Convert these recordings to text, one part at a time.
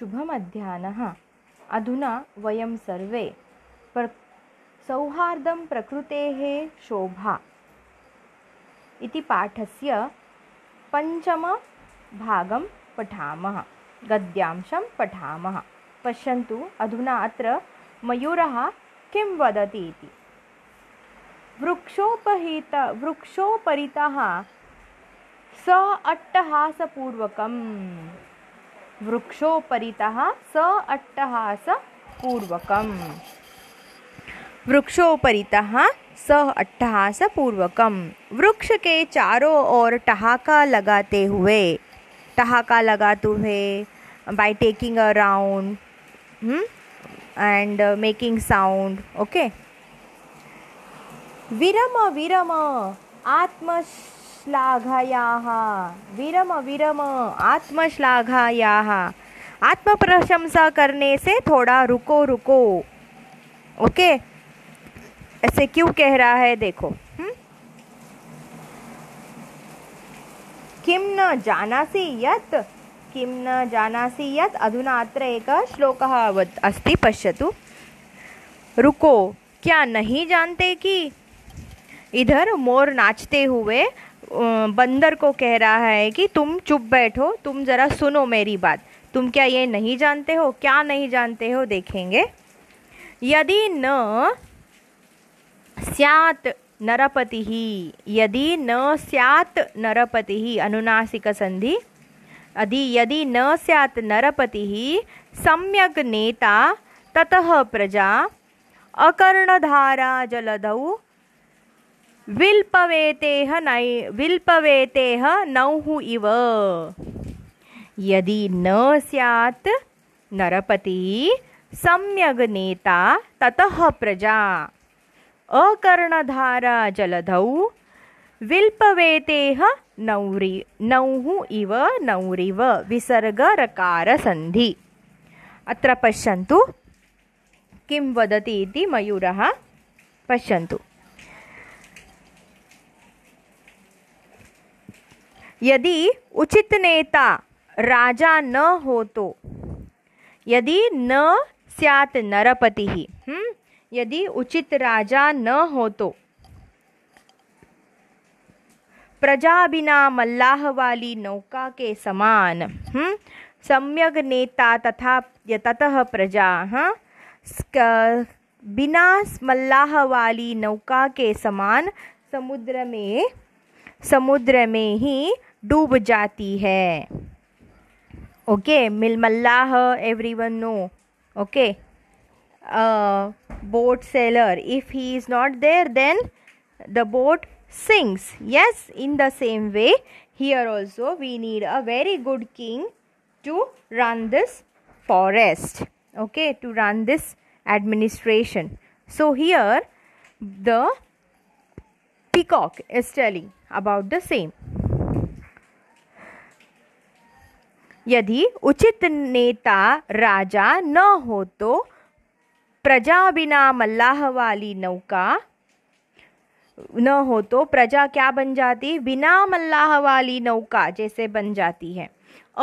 शुभमध्याह्नः अधुना वयं सर्वे प्र सौहार्दं प्रकृतेः शोभा इति पाठस्य पञ्चमभागं पठामः गद्यांशं पठामः पश्यन्तु अधुना अत्र मयूरः किं वदति इति वृक्षोपहित वृक्षोपरितः स अट्टहासपूर्वकम् वृक्षोपरितः स पूर्वक वृक्षोपरितः स पूर्वक वृक्ष के चारों ओर टहाका लगाते हुए टहाका लगाते हुए by taking around and making sound okay विरम विरम आत्म श्लाघाया विरम विरम आत्मश्लाघायाः आत्म प्रशंसा करने से थोड़ा रुको रुको ओके ऐसे क्यों कह रहा है देखो हम्म? किम न जानासि यत किम न जानासि यत अधुना अत्र एकः श्लोकः अस्ति पश्यतु रुको क्या नहीं जानते कि इधर मोर नाचते हुए बंदर को कह रहा है कि तुम चुप बैठो तुम ज़रा सुनो मेरी बात तुम क्या ये नहीं जानते हो क्या नहीं जानते हो देखेंगे यदि न स्यात नरपति ही यदि न स्यात नरपति ही अनुनासिक संधि यदि यदि न स्यात नरपति ही सम्यक नेता ततः प्रजा अकर्णधारा जलधौ विल्पवेतेह नै विल्पवेतेह नौः इव यदि न स्यात् नरपतिः सम्यग् नेता ततः प्रजा अकर्णधारा जलधौ विल्पवेतेह नौरि नौः इव नौरिव विसर्गरकारसन्धि अत्र पश्यन्तु किं वदति इति मयूरः पश्यन्तु यदि उचित नेता राजा न हो तो यदि न स्यात नरपति ही हम्म, यदि उचित राजा न हो तो प्रजा बिना मल्लाह वाली नौका के समान हम्म सम्यक नेता तथा ततः प्रजा हाँ बिना मल्लाह वाली नौका के समान समुद्र में समुद्र में ही डूब जाती है Okay, मिल मल्लाह everyone know okay boat sailor if he is not there the boat sinks yes in the same way here also we need a very good king to run this forest okay to run this administration so here the peacock is telling about the same यदि उचित नेता राजा न हो तो प्रजा बिना मल्लाह वाली नौका न हो तो प्रजा क्या बन जाती बिना मल्लाह वाली नौका जैसे बन जाती है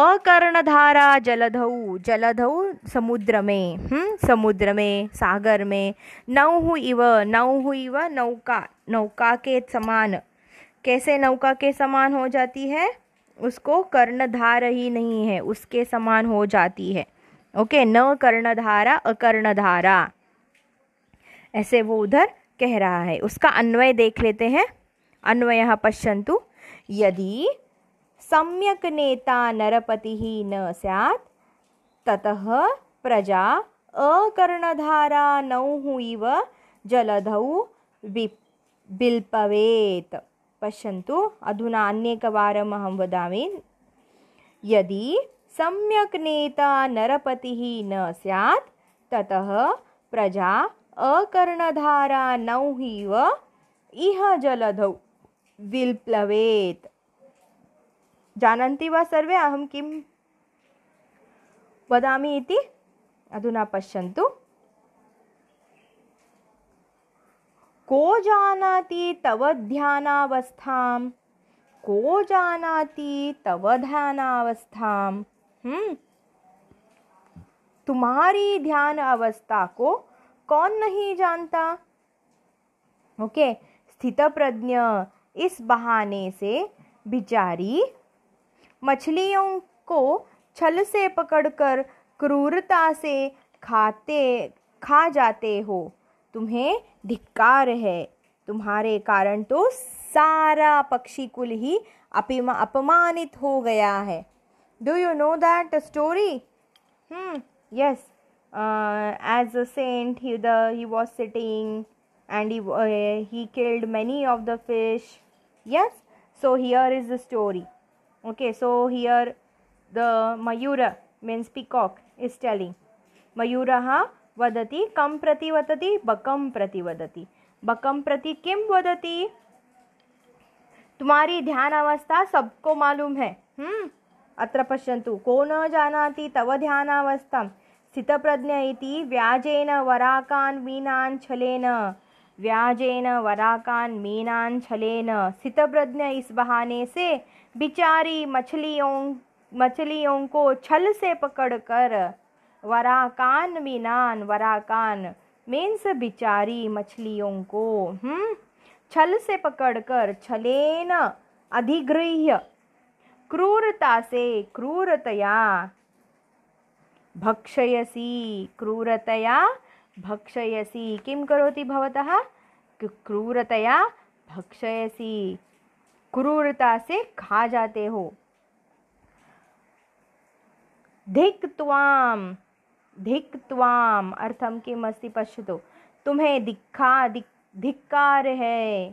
अकर्णधारा जलधऊ जलधऊ समुद्र में हम हम्म, समुद्र में सागर में नौहु इव नौहु इव नौका नौका के समान कैसे नौका के समान हो जाती है उसको कर्णधार ही नहीं है उसके समान हो जाती है ओके न कर्णधारा अकर्णधारा ऐसे वो उधर कह रहा है उसका अन्वय देख लेते हैं अन्वय पश्यंतु यदि सम्यक नेता नरपति ही न सैत ततः प्रजा अकर्णधारा नौः इव जलधौ बिल्पवेत् पश्यन्तु अधुना अनेकवारम् अहं वदामि यदि सम्यक् नेता नरपतिः न स्यात् ततः प्रजा अकर्णधारा नौहिव इह जलधौ विप्लवेत् जानन्ति वा सर्वे अहं किं वदामि इति अधुना पश्यन्तु को जानाति तव ध्यानावस्थाम को जानाति तव ध्यानावस्थाम हम्म। तुम्हारी ध्यान अवस्था को कौन नहीं जानता ओके स्थित प्रज्ञ इस बहाने से बिचारी मछलियों को छल से पकड़कर क्रूरता से खाते खा जाते हो तुम्हें धिक्कार है तुम्हारे कारण तो सारा पक्षी कुल ही अपमानित हो गया है do you know that story yes as a saint he the he was sitting and he killed many of the fish yes so here is the story okay so here the mayur means peacock is telling मयूर हा वदति कं प्रति वदति बकं प्रति वदति बकम प्रति किम वदती तुम्हारी ध्यान अवस्था सबको मालूम है हम्म अत्र पश्यन्तु को न जानाति तव ध्यानावस्थां स्थितप्रज्ञ इति व्याजेन वराकान् मीनान् छलेन व्याजेन वराकान् मीनान् छलेन स्थितप्रज्ञ इस बहाने से बिचारी मछलियों मछलियों को छल से पकड़कर वराकान मीनान वराकान मीन्स बिचारी मछलियों को हम्म छल से पकड़कर छलेन अधिगृह्य क्रूरता से क्रूरतया भक्षयसी क्रूरतया भक्षयसी किम करोति भवतः क्रूरतया भक्षयसी क्रूरता से खा जाते हो धिक धिक त्वाम अर्थम मस्ती पश्य तो तुम्हें धिक्खा धिक धिक्कार है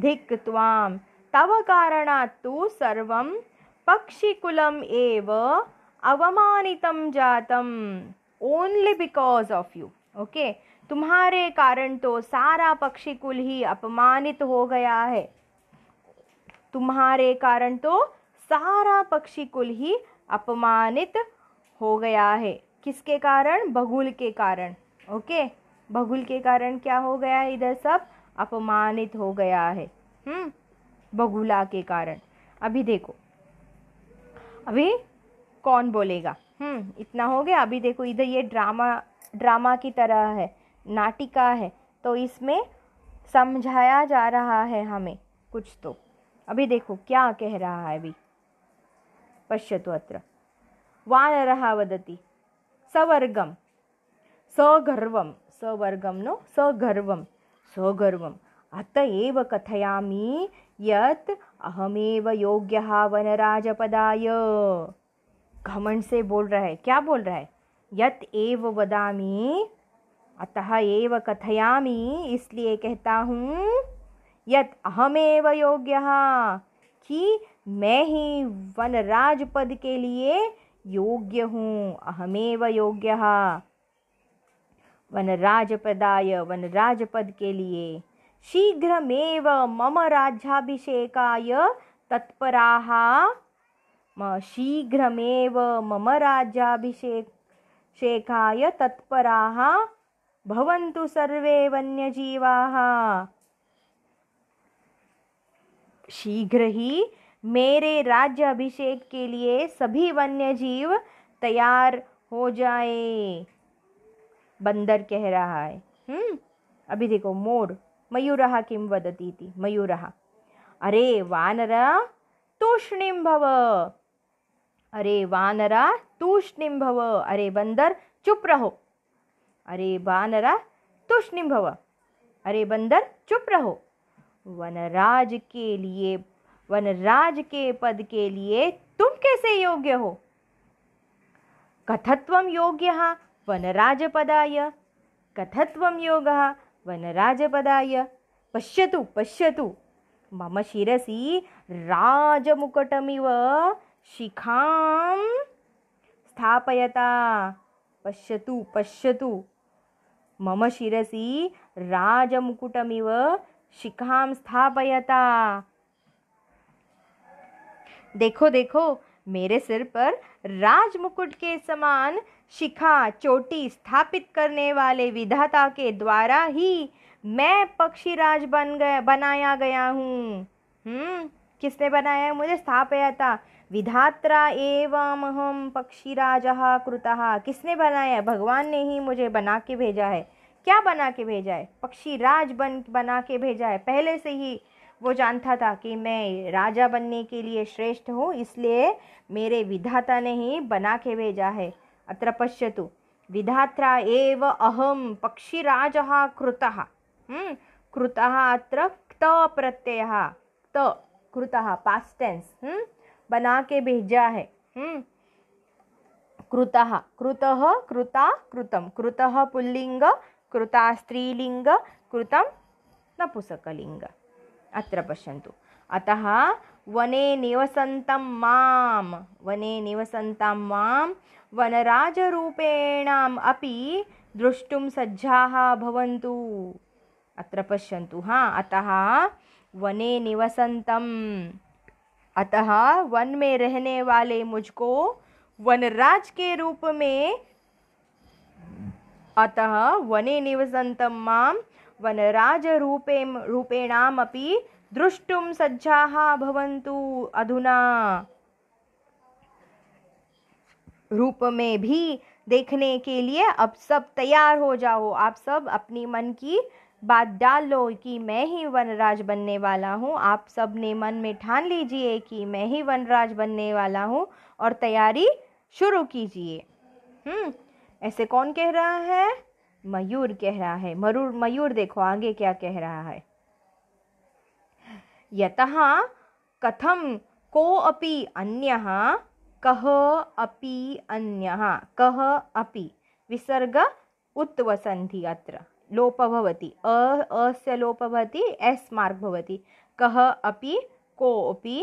धिक त्वाम तव कारणात्तु सर्वं पक्षिकुलम् एव अवमानितम जातम only because of you okay तुम्हारे कारण तो सारा पक्षी कुल ही अपमानित हो गया है तुम्हारे कारण तो सारा पक्षी कुल ही अपमानित हो गया है किसके कारण बगुल के कारण ओके बगुल के कारण क्या हो गया है इधर सब अपमानित हो गया है हम्म बगुला के कारण अभी देखो अभी कौन बोलेगा हम्म इतना हो गया अभी देखो इधर ये ड्रामा ड्रामा की तरह है नाटिका है तो इसमें समझाया जा रहा है हमें कुछ तो अभी देखो क्या कह रहा है अभी पश्यतु अत्र वानरः वदति सवर्गं सगर्वं सवर्गं नो सगर्वं सगर्वम् अत एव कथयामि यत् अहमेव योग्यः वनराजपदाय घमंड से बोल रहा है क्या बोल रहा है यत एव वदामि अतः एव कथयामि इसलिए कहता हूँ यत अहमेव योग्य कि मैं ही वनराज पद के लिए योग्य हूँ अहमेव योग्य वनराज पदाय वनराज पद के लिए शीघ्रमेव मम राज्याभिषेकाय तत्पराः शीघ्रमेव मम राज्याभिषेक शेखाय तत्पराः भवन्तु सर्वे वन्यजीवाः शीघ्र ही मेरे राज्य अभिषेक के लिए सभी वन्य जीव तैयार हो जाए बंदर कह रहा है हम्म अभी देखो मोर मयूरः किम वदती थी मयूरः अरे वानर तूष्णिम भव अरे वानरा तूष्णिम भव अरे बंदर चुप रहो अरे वानरा तूष्णिम भव अरे बंदर चुप रहो वनराज के लिए वनराज के पद के लिए तुम कैसे योग्य हो कथत्व योग्य कथत्व योग वनराज पदाय पश्यतु पश्यतु मम शिरसि राजमुकुटमिव शिखां स्थापयता पश्यतु पश्यतु मम शिरसि राजमुकुटमिव शिखां स्थापयता देखो देखो मेरे सिर पर राज मुकुट के समान शिखा चोटी स्थापित करने वाले विधाता के द्वारा ही मैं पक्षीराज बन गया बनाया गया हूँ हम्म, किसने बनाया है मुझे स्थापया था विधात्रा एवं हम पक्षीराज कृतः किसने बनाया भगवान ने ही मुझे बना के भेजा है क्या बना के भेजा है पक्षीराज बन बना के भेजा है पहले से ही वो जानता था कि मैं राजा बनने के लिए श्रेष्ठ हूँ इसलिए मेरे विधाता ने ही बना के भेजा है अत्र पश्यतु विधात्रा एव अहम पक्षिराज कृता हम्म, कृता अत्र क्त प्रत्यय त कृत पास्ट हम्म, टेंस बना के भेजा है कृत हम्म, कृत कृता कृत कृत पुल्लिङ्ग कृता स्त्रीलिंग कृत नपुसकलिंग अत्र पश्यन्तु अतः वने निवसन्तं मां वने निवसन्तं मां वनराजरूपेणाम् अपि द्रष्टुं सज्जाः भवन्तु अत्र पश्यन्तु हा अतः वने निवसंतम अतः वन में रहने वाले मुझको वनराज के रूप में अतः वने निवसन्तं मां वनराजरूपें रूपेणामपि द्रष्टुं सज्जाः भवन्तु अधुना रूप में भी देखने के लिए अब सब तैयार हो जाओ आप सब अपनी मन की बात डाल लो कि मैं ही वनराज बनने वाला हूँ आप सब ने मन में ठान लीजिए कि मैं ही वनराज बनने वाला हूँ और तैयारी शुरू कीजिए हम्म, ऐसे कौन कह रहा है मयूर कह रहा है मरूर मयूर देखो आगे क्या कह रहा है यतः कथम को अपि अन्य कह अपि अन्य कह अपि विसर्ग उत्वसंधि अत्र लोप भवति अ अस्य लोप भवति एस् मार्क् भवति कः अपि कोऽपि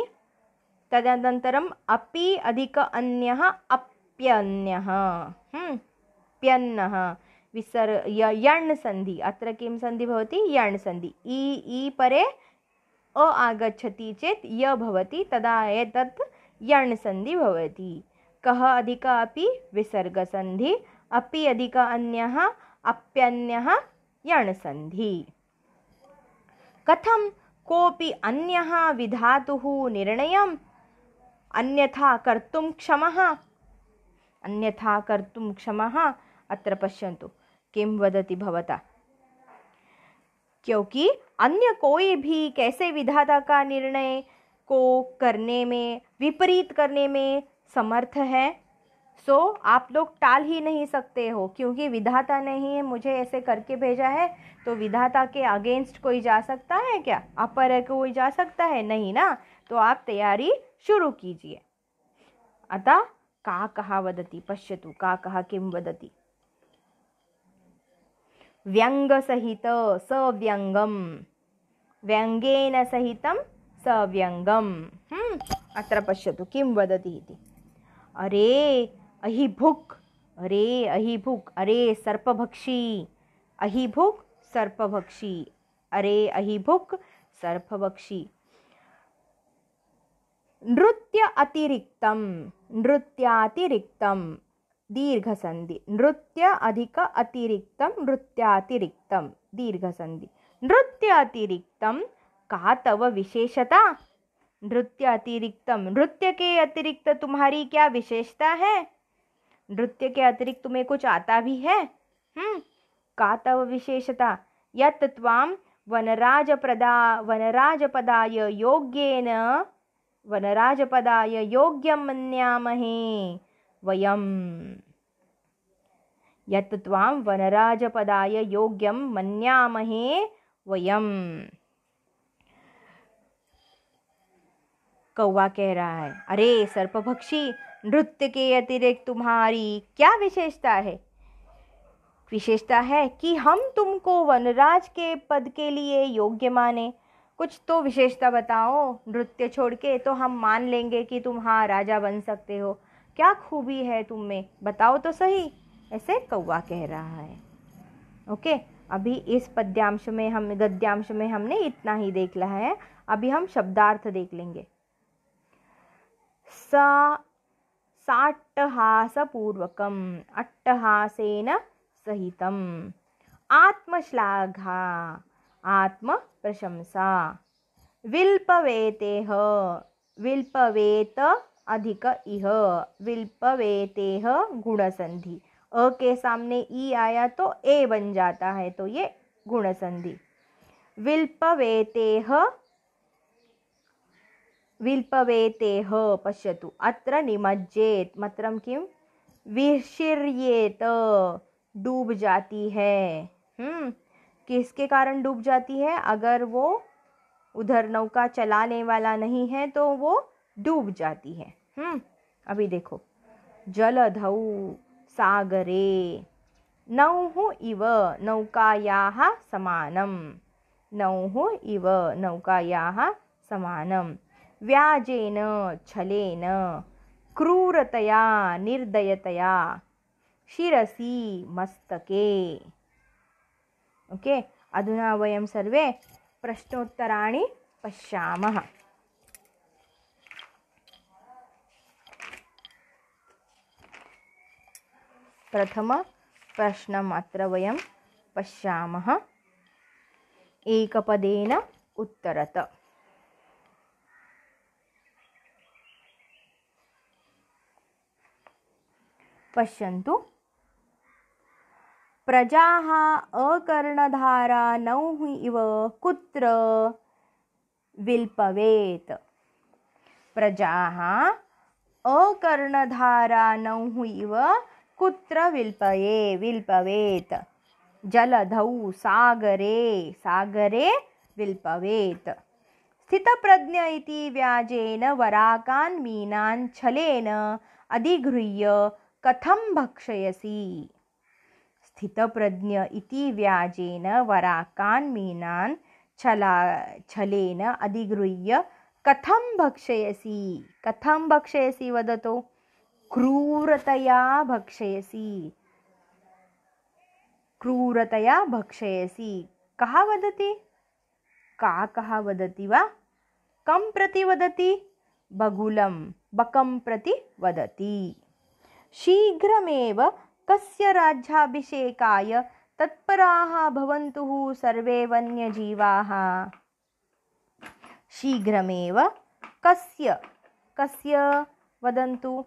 तदनन्तरम् अपि अधिक अन्यः अप्यन्यः हम्म, प्यन्नः विसर् य यण् सन्धि अत्र किं सन्धि भवति यण् सन्धि इ इ परे अ आगच्छति चेत् य भवति तदा एतत् यण् सन्धि भवति कः अधिकः अपि विसर्गसन्धि अपि अधिकः अन्यः अप्यन्यः यण् सन्धि कथं कोऽपि अन्यः विधातुः निर्णयम् अन्यथा कर्तुं क्षमः अन्यथा कर्तुं क्षमः अत्र पश्यन्तु किम वदति भवता क्योंकि अन्य कोई भी कैसे विधाता का निर्णय को करने में विपरीत करने में समर्थ है सो so, आप लोग टाल ही नहीं सकते हो क्योंकि विधाता नहीं है मुझे ऐसे करके भेजा है तो विधाता के अगेंस्ट कोई जा सकता है क्या अपर कोई जा सकता है नहीं ना तो आप तैयारी शुरू कीजिए अतः का कहा वदती पश्यतु का कहा किम वदती सहित सव्यंगम व्यंगेन सहित सव्यंगम हम्म, अत्र पश्यतु किं वदति इति अरे अहि भुक् अरे अहि भुक् अरे सर्पभक्षी अहि भुक् सर्पभक्षी अरे अहि भुक् सर्पभक्षी नृत्य अतिरिक्तं नृत्यातिरिक्तं दीर्घसन्धि नृत्य अधिक अतिरिक्त नृत्यातिरिक्त दीर्घसन्धि नृत्य अतिरिक्त का तव विशेषता नृत्य अतिरिक्त नृत्य के अतिरिक्त तुम्हारी क्या विशेषता है नृत्य के अतिरिक्त तुम्हें कुछ आता भी है हम्म, का तव विशेषता वनराज त्वां वनराज पदाय योग्येन पदाय योग्य मन्यामहे वयम् यत् त्वां वनराजपदाय योग्यं मन्यामहे वयम् कौवा कह रहा है अरे सर्पभक्षी नृत्य के अतिरिक्त तुम्हारी क्या विशेषता है विशेषता है कि हम तुमको वनराज के पद के लिए योग्य माने कुछ तो विशेषता बताओ नृत्य छोड़ के तो हम मान लेंगे कि तुम हाँ राजा बन सकते हो क्या खूबी है तुम में बताओ तो सही ऐसे कौवा कह रहा है ओके अभी इस पद्यांश में हम गद्यांश में हमने इतना ही देख लिया है अभी हम शब्दार्थ देख लेंगे सा पूर्वकम अट्टहासेन सहितम आत्मश्लाघा प्रशंसा विल्पवेतेह विल्पवेत अधिक इह विल्पवेतेह गुणसंधि अ के सामने ई आया तो ए बन जाता है तो ये गुणसंधि विल्पवेतेह विल्पवेतेह पश्यतु अत्र निमज्जेत मतरम किम विशिर्येत डूब जाती है हम्म, किसके कारण डूब जाती है अगर वो उधर नौका चलाने वाला नहीं है तो वो डूब जाती है हम्म, अभी देखो जलधौ सागरे नौ इव नौकाया समानं नौ इव नौकाया समानं व्याजेन छलेन क्रूरतया निर्दयतया शिसी मस्तके ओके अधुना वयं सर्वे प्रश्नोत्तराणि पश्यामः प्रथम प्रश्न वयम पशा एक उत्तरत पश्यन्तु प्रजाः अकर्णधारा नौः इव कुत्र विल्पवेत् प्रजाः अकर्णधारा नौः इव कुत्र विल्पये विल्पवेत जलधौ सागरे सागरे विल्पवेत स्थितप्रज्ञ इति व्याजेन वराकान् मीनान् छलेन अधिगृह्य कथं भक्षयसि स्थितप्रज्ञ इति व्याजेन वराकान् मीनान् छला छलेन अधिगृह्य कथं भक्षयसि कथं भक्षयसि वदतु क्रूरतया भक्षयसी क्रूरतया भक्षयसि कः वदति कहा वदति वा कम प्रति वदति बगुलम बकम प्रति वदति शीघ्रमेव कस्य राज्याभिषेकाय तत्पराः भवन्तुः सर्वे वन्यजीवाः शीघ्रमेव कस्य कस्य वदन्तु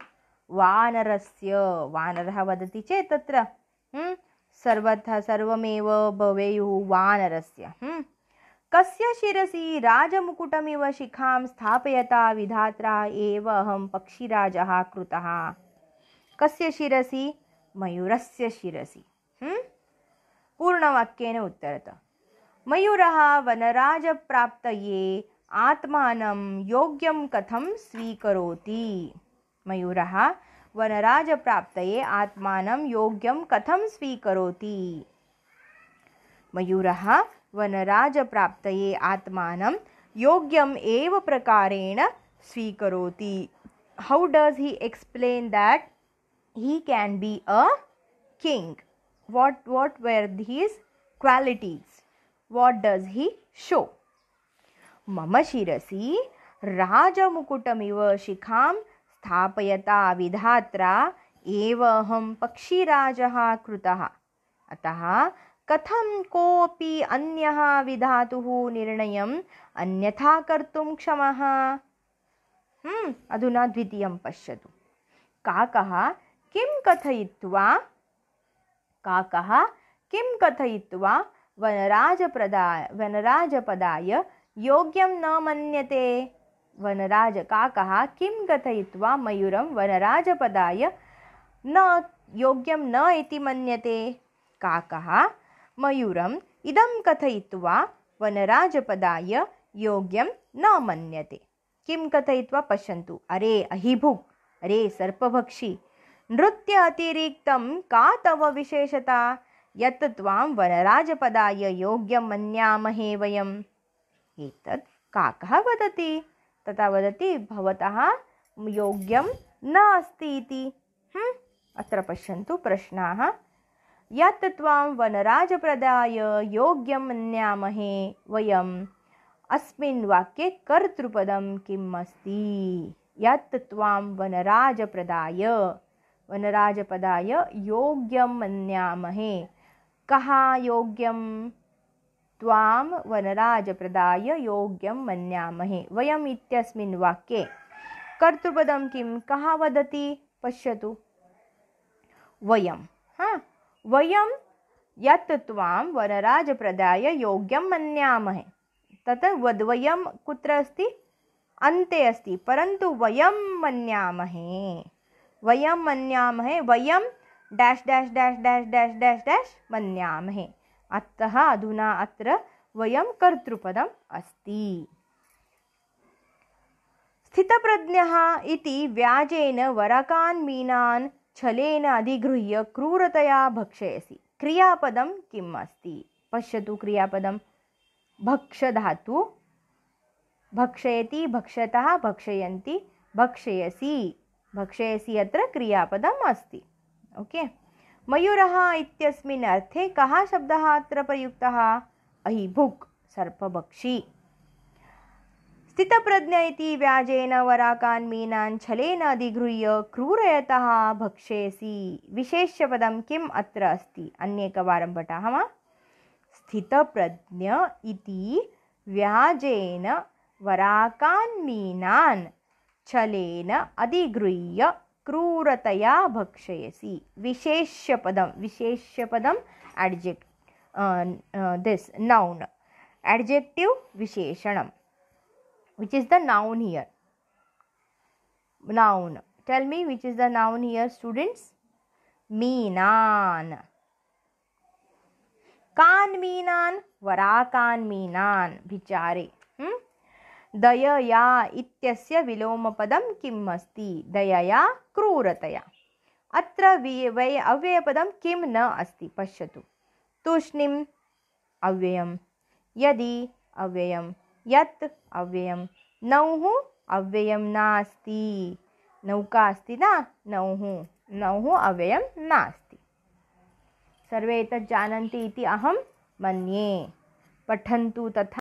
वानरस्य वानरः वदति चेत् तत्र सर्वथा सर्वमेव भवेयुः वानरस्य कस्य शिरसि राजमुकुटमिव शिखां स्थापयता विधात्रा एव अहं पक्षिराजः कृतः कस्य शिरसि मयूरस्य शिरसि पूर्णवाक्येन उत्तरत मयूरः वनराजप्राप्तये आत्मानं योग्यं कथं स्वीकरोति मयूरः वनराजप्राप्तये आत्मानं योग्यं कथं स्वीकरोति मयूरः वनराजप्राप्तये आत्मानं योग्यम् एव प्रकारेण स्वीकरोति how does he explain that he can be a king what what were his qualities what does he show मम शिरसि राजमुकुटमिव शिखां स्थापयता विधात्रा एव अहं पक्षिराजः कृतः अतः कथं कोऽपि अन्यः विधातुः निर्णयम् अन्यथा कर्तुं क्षमः हम्म, अधुना द्वितीयं पश्यतु काकः किं कथयित्वा काकः किं कथयित्वा वनराजप्रदा वनराजपदाय योग्यं न मन्यते वनराजकाकः किं कथयित्वा मयूरं वनराजपदाय न योग्यं न इति मन्यते काकः मयूरम् इदं कथयित्वा वनराजपदाय योग्यं न मन्यते किं कथयित्वा पश्यन्तु अरे अहिभुक् अरे सर्पभक्षि नृत्य अतिरिक्तं का तव विशेषता यत् त्वां वनराजपदाय योग्यं मन्यामहे वयम् एतत् काकः वदति तथा वदति भवतः योग्यं न अस्ति इति अत्र पश्यन्तु प्रश्नाः यत् त्वां वनराजप्रदाय योग्यं मन्यामहे वयम् अस्मिन् वाक्ये कर्तृपदं किम् अस्ति यत् त्वां वनराजप्रदाय वनराजपदाय योग्यं मन्यामहे कः योग्यं त्वाम वनराज प्रदाय योग्यम मन्यामहे वयम इत्यस्मिन् वाक्ये कर्तृपदं किं कः वदति पश्यतु वयं हा वयं यत् त्वां प्रदाय योग्यं मन्यामहे तत् वद्वयं कुत्र अस्ति अन्ते अस्ति परन्तु वयं मन्यामहे वयं मन्यामहे वयं dash dash dash dash dash dash dash मन्यामहे अतः अधुना अत्र वयं कर्तृपदम् अस्ति स्थितप्रज्ञः इति व्याजेन वरकान् मीनान् छलेन अधिगृह्य क्रूरतया भक्षयसि क्रियापदं किम् अस्ति पश्यतु क्रियापदं भक्षधातु भक्षयति भक्षतः भक्षयन्ति भक्षयसि भक्षयसि अत्र क्रियापदम् अस्ति ओके okay? मयूर इतस्थे अर्थे कः अत्र प्रयुक्तः अहिभुक् सर्पभक्षी स्थित इति व्याजेन वराकान् मीनान् छलेन अधिगृह्य क्रूरयतः भक्षेसि विशेष्यपदं किम् अत्र अस्ति अन्येकवारं पठामः स्थितप्रज्ञ इति व्याजेन वराकान् मीनान् छलेन अधिगृह्य क्रूरतया भक्षयसि विशेष्यपदं विशेष्यपदम् एड्जेक् दिस् नौन् एड्जेक्टिव् विशेषणं which is the noun here noun tell me which is the noun here students मीनान् कान् मीनान् वराकान् मीनान् विचारे दयया इत्यस्य विलोमपदं किम् अस्ति दयया क्रूरतया अत्र वि वै अव्ययपदं किं न अस्ति पश्यतु तूष्णिम् अव्ययं यदि अव्ययं यत् अव्ययं नौः अव्ययं नास्ति नौका अस्ति न नौः नौः अव्ययं नास्ति सर्वे एतत् जानन्ति इति अहं मन्ये पठन्तु तथा